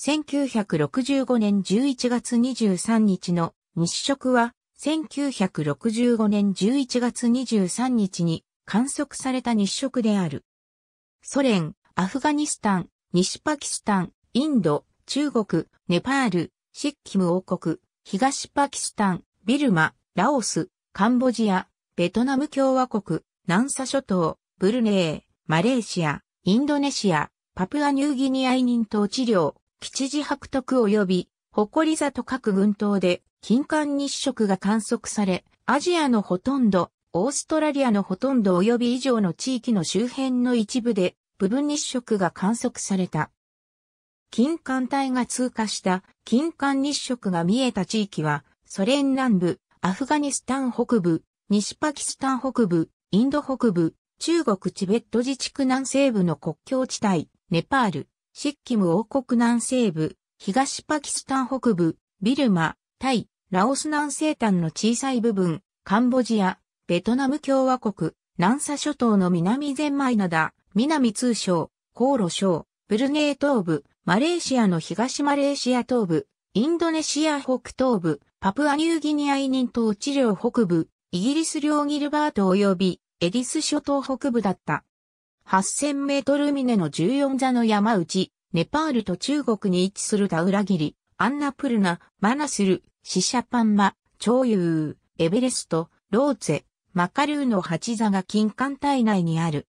1965年11月23日の日食は、1965年11月23日に観測された日食である。ソ連、アフガニスタン、西パキスタン、インド、中国、ネパール、シッキム王国、東パキスタン、ビルマ、ラオス、カンボジア、ベトナム共和国、南沙諸島、ブルネー、マレーシア、インドネシア、パプアニューギニアイニン島治療、吉次白徳及び、誇り里と各群島で、金環日食が観測され、アジアのほとんど、オーストラリアのほとんど及び以上の地域の周辺の一部で、部分日食が観測された。金環帯が通過した金環日食が見えた地域は、ソ連南部、アフガニスタン北部、西パキスタン北部、インド北部、中国チベット自治区南西部の国境地帯、ネパール、シッキム王国南西部、東パキスタン北部、ビルマ、タイ、ラオス南西端の小さい部分、カンボジア、ベトナム共和国、南沙諸島の南ゼンマイダ、南通称、航路省、ブルネー東部、マレーシアの東マレーシア東部、インドネシア北東部、パプアニューギニアニン島地領北部、イギリス領ギルバート及びエディス諸島北部だった。8000メートル峰の14座の山内、ネパールと中国に位置するダウラギリ、アンナプルナ、マナスル、シシャパンマ、長遊、エベレスト、ローツェ、マカルーの8座が金環帯内にある。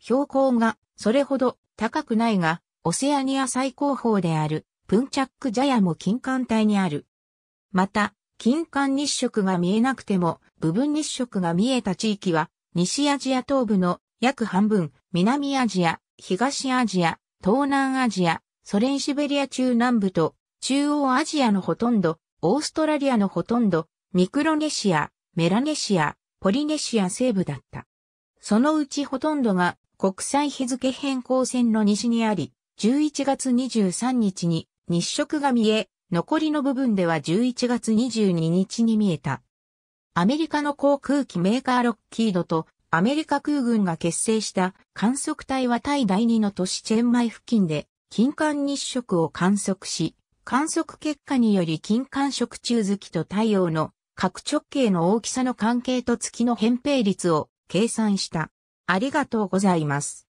標高がそれほど高くないが、オセアニア最高峰である、プンチャックジャヤも金環帯にある。また、金環日食が見えなくても、部分日食が見えた地域は、西アジア東部の約半分、南アジア、東アジア、東南アジア、ソ連シベリア中南部と、中央アジアのほとんど、オーストラリアのほとんど、ミクロネシア、メラネシア、ポリネシア西部だった。そのうちほとんどが国際日付変更線の西にあり、11月23日に日食が見え、残りの部分では11月22日に見えた。アメリカの航空機メーカーロッキードとアメリカ空軍が結成した観測隊はタイ第2の都市チェンマイ付近で金環日食を観測し、観測結果により金環食中月と太陽の各直径の大きさの関係と月の扁平率を計算した。ありがとうございます。